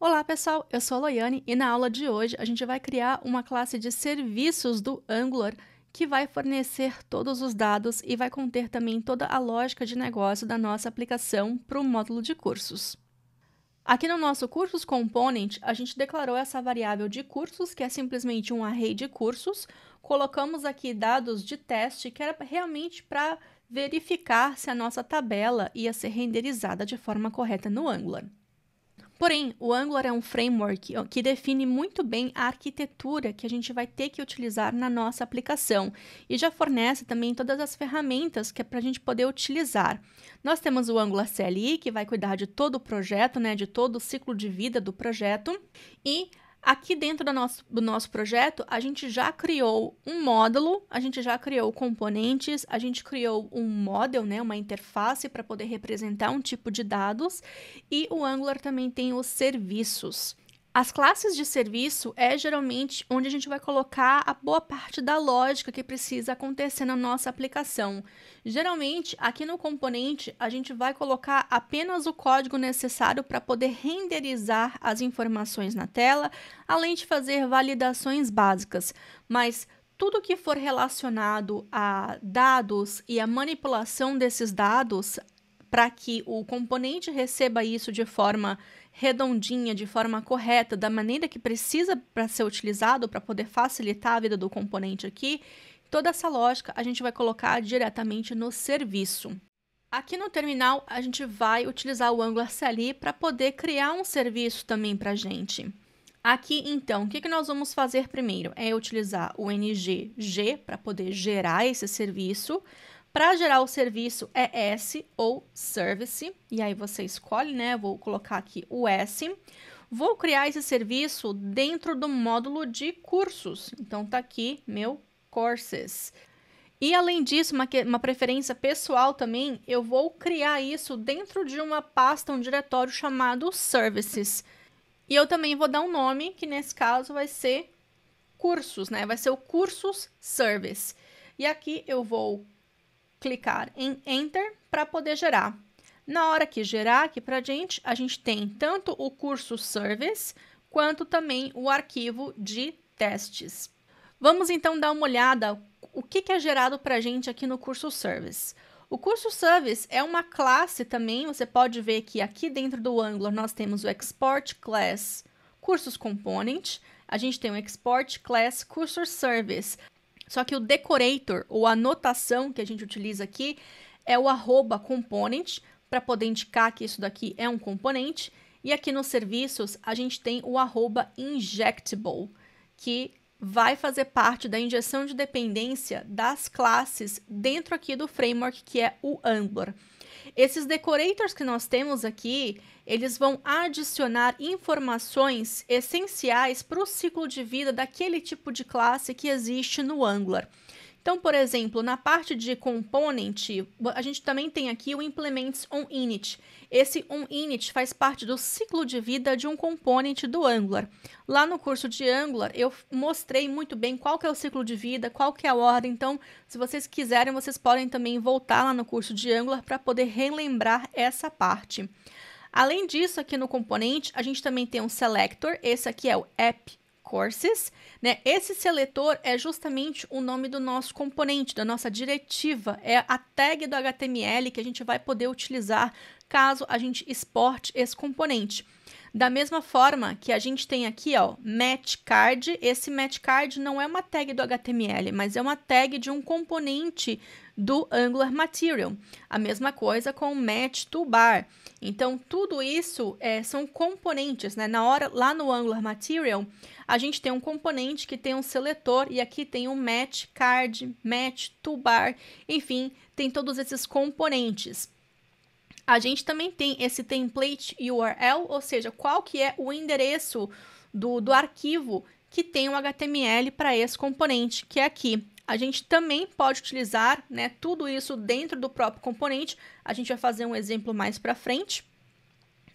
Olá, pessoal. Eu sou a Loiane e na aula de hoje a gente vai criar uma classe de serviços do Angular que vai fornecer todos os dados e vai conter também toda a lógica de negócio da nossa aplicação para o módulo de cursos. Aqui no nosso cursos component, a gente declarou essa variável de cursos, que é simplesmente um array de cursos. Colocamos aqui dados de teste, que era realmente para verificar se a nossa tabela ia ser renderizada de forma correta no Angular. Porém, o Angular é um framework que define muito bem a arquitetura que a gente vai ter que utilizar na nossa aplicação e já fornece também todas as ferramentas que é para a gente poder utilizar. Nós temos o Angular CLI, que vai cuidar de todo o projeto, né, de todo o ciclo de vida do projeto, e Aqui dentro do nosso, do nosso projeto, a gente já criou um módulo, a gente já criou componentes, a gente criou um model, né, uma interface para poder representar um tipo de dados, e o Angular também tem os serviços. As classes de serviço é geralmente onde a gente vai colocar a boa parte da lógica que precisa acontecer na nossa aplicação. Geralmente, aqui no componente, a gente vai colocar apenas o código necessário para poder renderizar as informações na tela, além de fazer validações básicas. Mas tudo que for relacionado a dados e a manipulação desses dados para que o componente receba isso de forma redondinha, de forma correta, da maneira que precisa para ser utilizado, para poder facilitar a vida do componente aqui, toda essa lógica a gente vai colocar diretamente no serviço. Aqui no terminal, a gente vai utilizar o Angular CLI para poder criar um serviço também para a gente. Aqui, então, o que, que nós vamos fazer primeiro? É utilizar o ng g para poder gerar esse serviço. Para gerar o serviço é S ou Service, e aí você escolhe, né? Vou colocar aqui o S. Vou criar esse serviço dentro do módulo de cursos. Então, tá aqui meu Courses. E além disso, uma, uma, preferência pessoal também, eu vou criar isso dentro de uma pasta, um diretório chamado Services. E eu também vou dar um nome, que nesse caso vai ser cursos, né? Vai ser o cursos service. E aqui eu vou clicar em Enter para poder gerar. Na hora que gerar aqui para a gente, a gente tem tanto o curso Service quanto também o arquivo de testes. Vamos então dar uma olhada o que, que é gerado para a gente aqui no curso Service. O curso Service é uma classe também, você pode ver que aqui dentro do Angular nós temos o Export Class Cursos Component, a gente tem o Export Class Cursor Service. Só que o decorator, ou anotação que a gente utiliza aqui, é o arroba component, para poder indicar que isso daqui é um componente. E aqui nos serviços, a gente tem o arroba injectable, que vai fazer parte da injeção de dependência das classes dentro aqui do framework, que é o Angular. Esses decorators que nós temos aqui, eles vão adicionar informações essenciais para o ciclo de vida daquele tipo de classe que existe no Angular. Então, por exemplo, na parte de component, a gente também tem aqui o implements on init. Esse on init faz parte do ciclo de vida de um componente do Angular. Lá no curso de Angular, eu mostrei muito bem qual que é o ciclo de vida, qual que é a ordem. Então, se vocês quiserem, vocês podem também voltar lá no curso de Angular para poder relembrar essa parte. Além disso, aqui no componente, a gente também tem um selector. Esse aqui é o app Courses, né? Esse seletor é justamente o nome do nosso componente, da nossa diretiva, é a tag do HTML que a gente vai poder utilizar caso a gente exporte esse componente. Da mesma forma que a gente tem aqui, ó, match card, esse match card não é uma tag do HTML, mas é uma tag de um componente do Angular Material. A mesma coisa com o match toolbar. Então, tudo isso é, são componentes, né? Na hora, lá no Angular Material, a gente tem um componente que tem um seletor e aqui tem um match card, match toolbar, enfim, tem todos esses componentes. A gente também tem esse template URL, ou seja, qual que é o endereço do, do arquivo que tem o HTML para esse componente, que é aqui. A gente também pode utilizar né, tudo isso dentro do próprio componente. A gente vai fazer um exemplo mais para frente.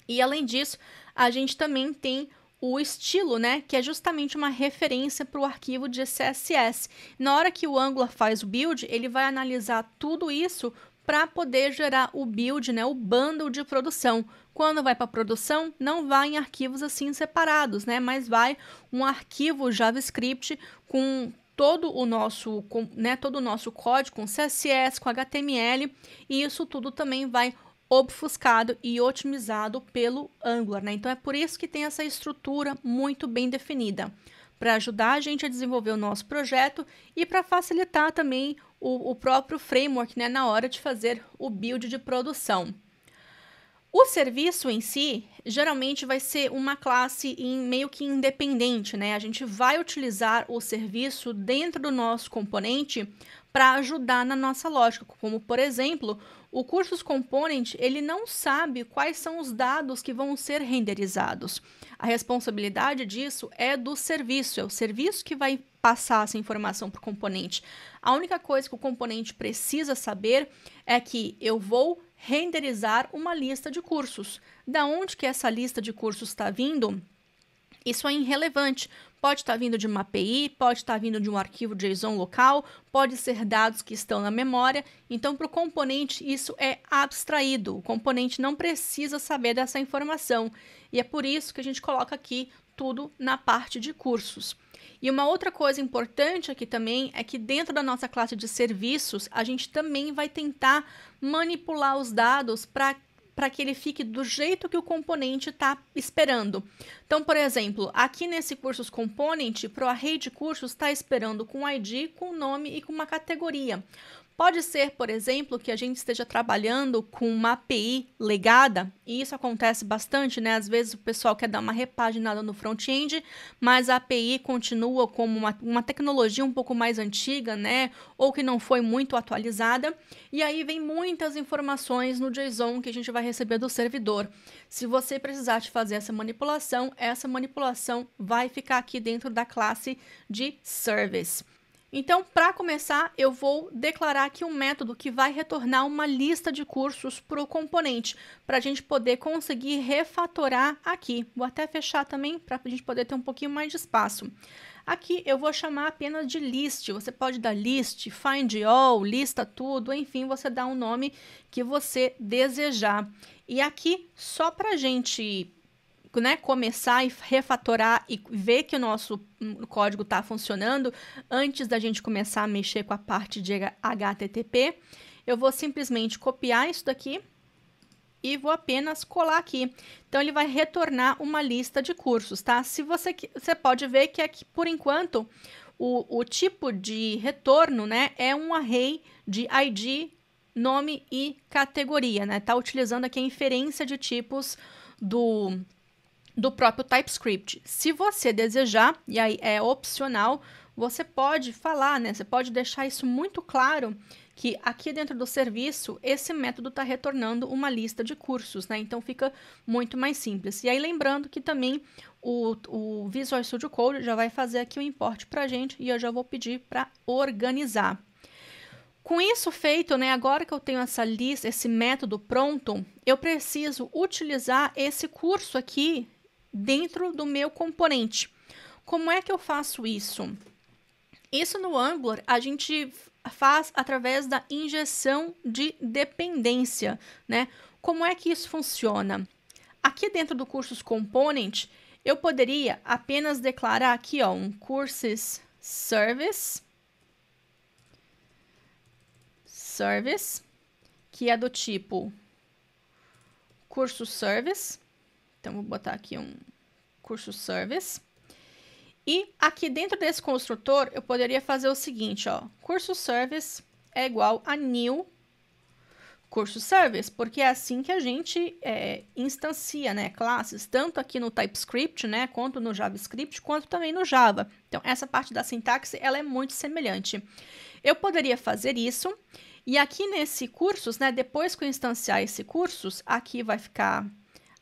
E além disso, a gente também tem o estilo, né, que é justamente uma referência para o arquivo de CSS. Na hora que o Angular faz o build, ele vai analisar tudo isso para poder gerar o build, né, o bundle de produção. Quando vai para produção, não vai em arquivos assim separados, né, mas vai um arquivo JavaScript com todo o nosso, né, todo o nosso código com CSS, com HTML, e isso tudo também vai obfuscado e otimizado pelo Angular, né? Então é por isso que tem essa estrutura muito bem definida, para ajudar a gente a desenvolver o nosso projeto e para facilitar também o, o próprio framework, né, na hora de fazer o build de produção. O serviço em si geralmente vai ser uma classe em, meio que independente, né? A gente vai utilizar o serviço dentro do nosso componente para ajudar na nossa lógica, como por exemplo, o Cursus Component, ele não sabe quais são os dados que vão ser renderizados. A responsabilidade disso é do serviço, é o serviço que vai passar essa informação para o componente. A única coisa que o componente precisa saber é que eu vou renderizar uma lista de cursos. Da onde que essa lista de cursos está vindo? Isso é irrelevante. Pode estar tá vindo de uma API, pode estar tá vindo de um arquivo JSON local, pode ser dados que estão na memória. Então, para o componente, isso é abstraído. O componente não precisa saber dessa informação. E é por isso que a gente coloca aqui tudo na parte de cursos. E uma outra coisa importante aqui também é que dentro da nossa classe de serviços, a gente também vai tentar manipular os dados para para que ele fique do jeito que o componente está esperando. Então, por exemplo, aqui nesse Cursos Component, Pro Array de Cursos está esperando com ID, com nome e com uma categoria. Pode ser, por exemplo, que a gente esteja trabalhando com uma API legada, e isso acontece bastante, né? Às vezes o pessoal quer dar uma repaginada no front-end, mas a API continua como uma, uma tecnologia um pouco mais antiga, né? Ou que não foi muito atualizada. E aí vem muitas informações no JSON que a gente vai receber do servidor. Se você precisar de fazer essa manipulação, essa manipulação vai ficar aqui dentro da classe de service. Então, para começar, eu vou declarar aqui um método que vai retornar uma lista de cursos para o componente, para a gente poder conseguir refatorar aqui. Vou até fechar também para a gente poder ter um pouquinho mais de espaço. Aqui eu vou chamar apenas de list. Você pode dar list, find all, lista tudo, enfim, você dá o um nome que você desejar. E aqui, só para a gente né, começar e refatorar e ver que o nosso hum, código está funcionando, antes da gente começar a mexer com a parte de HTTP, eu vou simplesmente copiar isso daqui e vou apenas colar aqui. Então, ele vai retornar uma lista de cursos, tá? Se você, você pode ver que aqui, é por enquanto, o, o tipo de retorno, né, é um array de ID, nome e categoria, né? Tá utilizando aqui a inferência de tipos do do próprio TypeScript. Se você desejar, e aí é opcional, você pode falar, né? Você pode deixar isso muito claro que aqui dentro do serviço esse método está retornando uma lista de cursos, né? Então fica muito mais simples. E aí lembrando que também o, o Visual Studio Code já vai fazer aqui o importe para a gente e eu já vou pedir para organizar. Com isso feito, né, agora que eu tenho essa lista, esse método pronto, eu preciso utilizar esse curso aqui dentro do meu componente. Como é que eu faço isso? Isso no Angular a gente faz através da injeção de dependência, né? Como é que isso funciona? Aqui dentro do cursos component, eu poderia apenas declarar aqui, ó, um courses service service que é do tipo curso service então, vou botar aqui um curso service. E aqui dentro desse construtor, eu poderia fazer o seguinte, ó. Curso service é igual a new curso service, porque é assim que a gente é, instancia né, classes, tanto aqui no TypeScript, né, quanto no JavaScript, quanto também no Java. Então, essa parte da sintaxe ela é muito semelhante. Eu poderia fazer isso, e aqui nesse cursos, né, depois que eu instanciar esse cursos, aqui vai ficar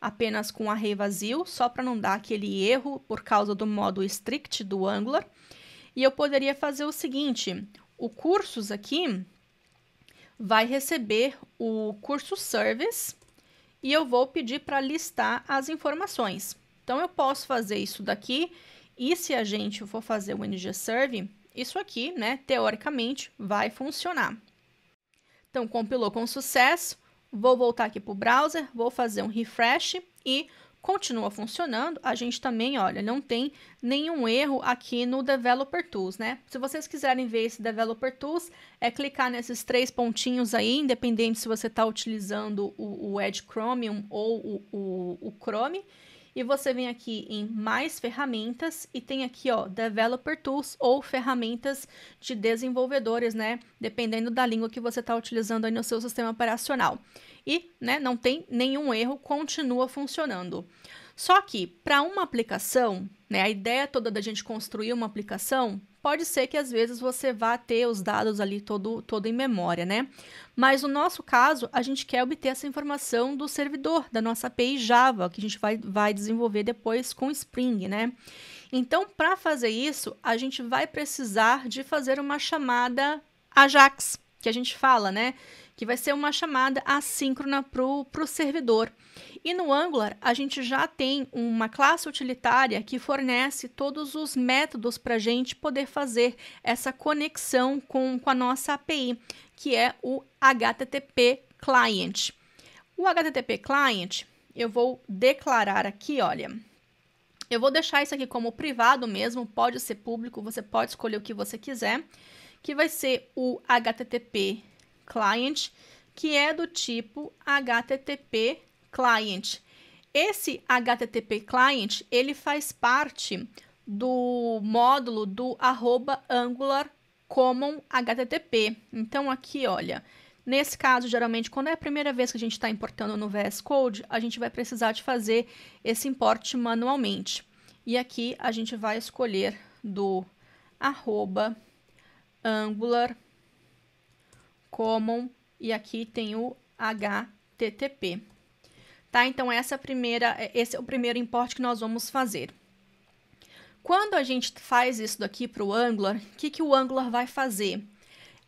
apenas com array vazio, só para não dar aquele erro por causa do modo strict do Angular. E eu poderia fazer o seguinte, o cursos aqui vai receber o curso service e eu vou pedir para listar as informações. Então, eu posso fazer isso daqui e se a gente for fazer o ng-serve, isso aqui, né, teoricamente, vai funcionar. Então, compilou com sucesso, Vou voltar aqui para o browser, vou fazer um refresh e continua funcionando. A gente também, olha, não tem nenhum erro aqui no Developer Tools, né? Se vocês quiserem ver esse Developer Tools, é clicar nesses três pontinhos aí, independente se você está utilizando o, o Edge Chromium ou o, o, o Chrome. E você vem aqui em mais ferramentas e tem aqui, ó, Developer Tools ou ferramentas de desenvolvedores, né? Dependendo da língua que você está utilizando aí no seu sistema operacional. E, né, não tem nenhum erro, continua funcionando. Só que para uma aplicação, né, a ideia toda da gente construir uma aplicação pode ser que às vezes você vá ter os dados ali todo, todo em memória, né? Mas no nosso caso, a gente quer obter essa informação do servidor, da nossa API Java, que a gente vai, vai desenvolver depois com Spring, né? Então, para fazer isso, a gente vai precisar de fazer uma chamada Ajax, que a gente fala, né? que vai ser uma chamada assíncrona para o servidor. E no Angular, a gente já tem uma classe utilitária que fornece todos os métodos para a gente poder fazer essa conexão com, com a nossa API, que é o HTTP Client. O HTTP Client, eu vou declarar aqui, olha, eu vou deixar isso aqui como privado mesmo, pode ser público, você pode escolher o que você quiser, que vai ser o HTTP client, que é do tipo HTTP client. Esse HTTP client, ele faz parte do módulo do arroba angular common HTTP. Então, aqui, olha, nesse caso, geralmente, quando é a primeira vez que a gente está importando no VS Code, a gente vai precisar de fazer esse import manualmente. E aqui a gente vai escolher do arroba angular Common e aqui tem o HTTP. Tá? Então essa é primeira, é, esse é o primeiro import que nós vamos fazer. Quando a gente faz isso daqui para o Angular, o que, que o Angular vai fazer?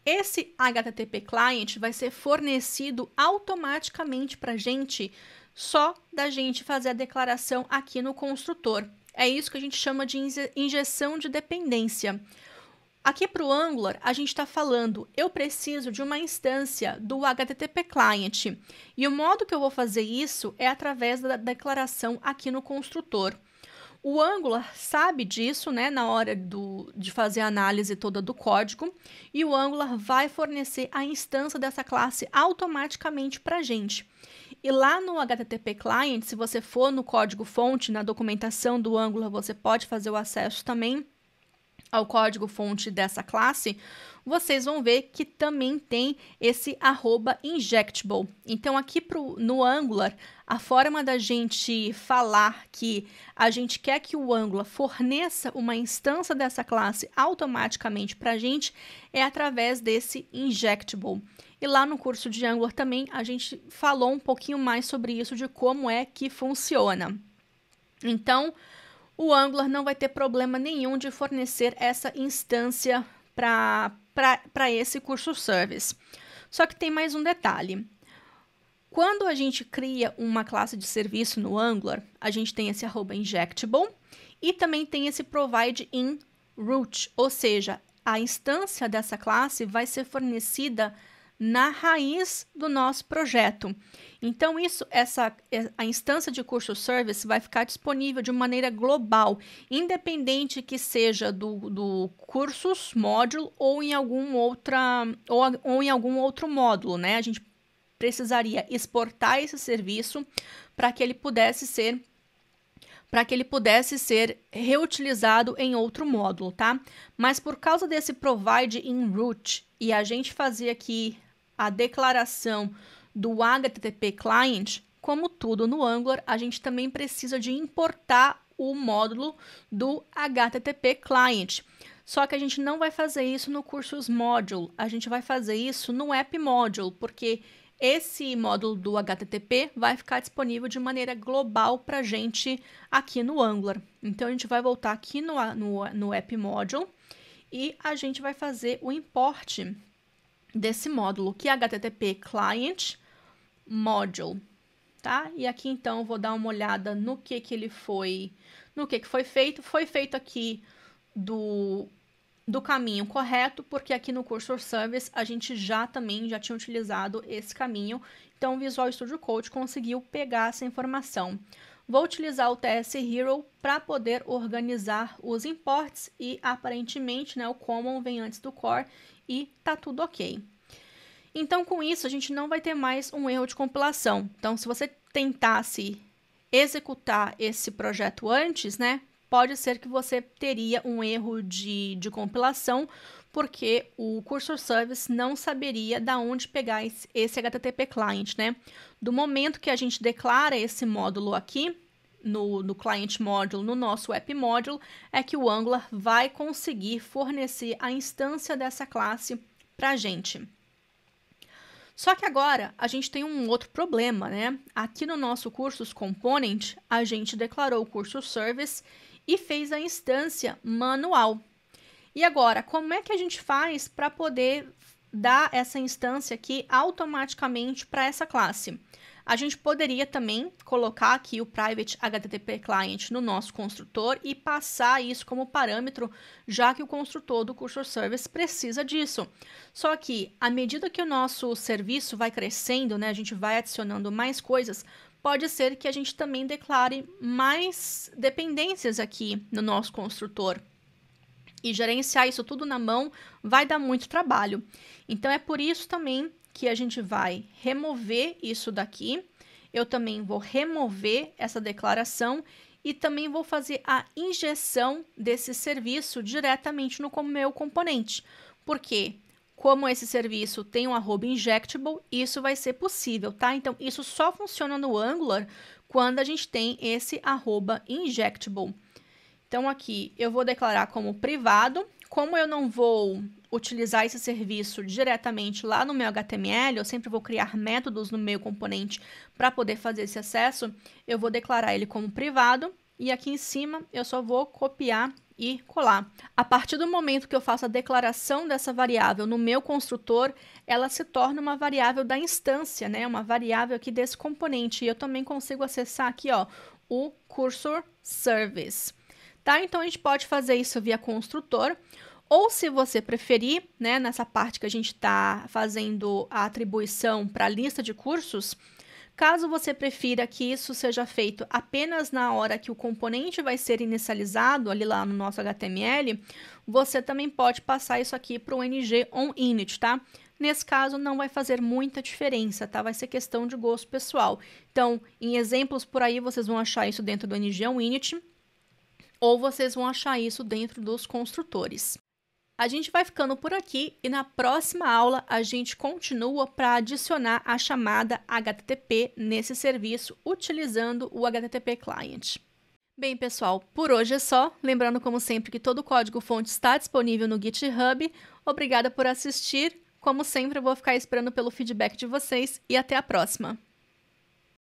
Esse HTTP client vai ser fornecido automaticamente para a gente só da gente fazer a declaração aqui no construtor. É isso que a gente chama de injeção de dependência. Aqui para o Angular, a gente está falando, eu preciso de uma instância do HTTP Client. E o modo que eu vou fazer isso é através da declaração aqui no construtor. O Angular sabe disso, né, na hora do, de fazer a análise toda do código, e o Angular vai fornecer a instância dessa classe automaticamente para a gente. E lá no HTTP Client, se você for no código fonte, na documentação do Angular, você pode fazer o acesso também ao código-fonte dessa classe, vocês vão ver que também tem esse injectable. Então, aqui pro, no Angular, a forma da gente falar que a gente quer que o Angular forneça uma instância dessa classe automaticamente para a gente é através desse injectable. E lá no curso de Angular também a gente falou um pouquinho mais sobre isso, de como é que funciona. Então, o Angular não vai ter problema nenhum de fornecer essa instância para esse curso service. Só que tem mais um detalhe. Quando a gente cria uma classe de serviço no Angular, a gente tem esse injectable e também tem esse provide in root, ou seja, a instância dessa classe vai ser fornecida na raiz do nosso projeto. Então, isso, essa, é, a instância de curso service vai ficar disponível de maneira global, independente que seja do, do cursos, módulo ou em algum outra ou, ou em algum outro módulo, né? A gente precisaria exportar esse serviço para que ele pudesse ser para que ele pudesse ser reutilizado em outro módulo, tá? Mas por causa desse provide in root e a gente fazer aqui a declaração do HTTP client, como tudo no Angular, a gente também precisa de importar o módulo do HTTP client. Só que a gente não vai fazer isso no Cursos Module, a gente vai fazer isso no App Module, porque esse módulo do HTTP vai ficar disponível de maneira global para a gente aqui no Angular. Então, a gente vai voltar aqui no, no, no App Module e a gente vai fazer o importe desse módulo, que é HTTP client module, tá? E aqui então eu vou dar uma olhada no que que ele foi, no que que foi feito. Foi feito aqui do do caminho correto, porque aqui no Cursor Service a gente já também já tinha utilizado esse caminho. Então o Visual Studio Code conseguiu pegar essa informação. Vou utilizar o TS Hero para poder organizar os imports e aparentemente né, o Common vem antes do Core e tá tudo ok. Então, com isso, a gente não vai ter mais um erro de compilação. Então, se você tentasse executar esse projeto antes, né, pode ser que você teria um erro de, de compilação, porque o cursor service não saberia da onde pegar esse, esse HTTP client, né? Do momento que a gente declara esse módulo aqui, no, no client module, no nosso app module, é que o Angular vai conseguir fornecer a instância dessa classe para a gente. Só que agora a gente tem um outro problema, né? Aqui no nosso cursos component, a gente declarou o curso service e fez a instância manual. E agora, como é que a gente faz para poder dá essa instância aqui automaticamente para essa classe. A gente poderia também colocar aqui o private HTTP client no nosso construtor e passar isso como parâmetro, já que o construtor do cursor service precisa disso. Só que, à medida que o nosso serviço vai crescendo, né, a gente vai adicionando mais coisas, pode ser que a gente também declare mais dependências aqui no nosso construtor. E gerenciar isso tudo na mão vai dar muito trabalho. Então é por isso também que a gente vai remover isso daqui. Eu também vou remover essa declaração e também vou fazer a injeção desse serviço diretamente no meu componente. Porque como esse serviço tem um arroba injectable, isso vai ser possível, tá? Então, isso só funciona no Angular quando a gente tem esse arroba injectable. Então, aqui eu vou declarar como privado. Como eu não vou utilizar esse serviço diretamente lá no meu HTML, eu sempre vou criar métodos no meu componente para poder fazer esse acesso, eu vou declarar ele como privado e aqui em cima eu só vou copiar e colar. A partir do momento que eu faço a declaração dessa variável no meu construtor, ela se torna uma variável da instância, né? Uma variável aqui desse componente. E eu também consigo acessar aqui, ó, o cursor service tá? Então a gente pode fazer isso via construtor, ou se você preferir, né, nessa parte que a gente está fazendo a atribuição para a lista de cursos, caso você prefira que isso seja feito apenas na hora que o componente vai ser inicializado, ali lá no nosso HTML, você também pode passar isso aqui para o ng on init, tá? Nesse caso, não vai fazer muita diferença, tá? Vai ser questão de gosto pessoal. Então, em exemplos por aí, vocês vão achar isso dentro do ng on init, ou vocês vão achar isso dentro dos construtores. A gente vai ficando por aqui e na próxima aula a gente continua para adicionar a chamada HTTP nesse serviço utilizando o HTTP Client. Bem, pessoal, por hoje é só. Lembrando, como sempre, que todo o código-fonte está disponível no GitHub. Obrigada por assistir. Como sempre, eu vou ficar esperando pelo feedback de vocês e até a próxima!